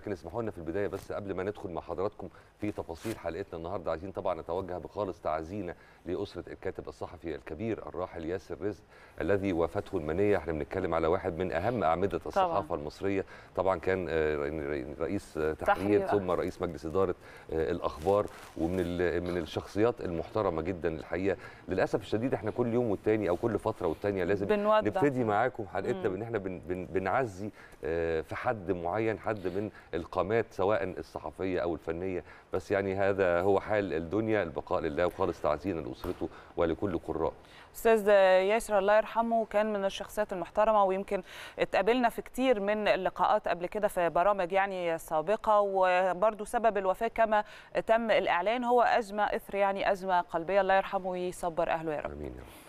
لكن اسمحوا لنا في البدايه بس قبل ما ندخل مع حضراتكم في تفاصيل حلقتنا النهارده عايزين طبعا نتوجه بخالص تعزينا لاسره الكاتب الصحفي الكبير الراحل ياسر رزق الذي وافته المنيه احنا بنتكلم على واحد من اهم اعمده الصحافه طبعا. المصريه طبعا كان آه، رئيس تحرير, ثم رئيس مجلس اداره آه، الاخبار ومن من الشخصيات المحترمه جدا الحقيقه للاسف الشديد احنا كل يوم والتاني او كل فتره والتانيه لازم بنودة. نبتدي معاكم حلقتنا بان احنا بن بنعزي آه، في حد معين حد من القامات سواء الصحفيه او الفنيه بس يعني هذا هو حال الدنيا البقاء لله وخالص تعزينا لاسرته ولكل قراء استاذ ياسر الله يرحمه كان من الشخصيات المحترمه ويمكن اتقابلنا في كتير من اللقاءات قبل كده في برامج يعني سابقه وبرده سبب الوفاه كما تم الاعلان هو ازمه اثر يعني ازمه قلبيه الله يرحمه ويصبر اهله يا رب امين يا رب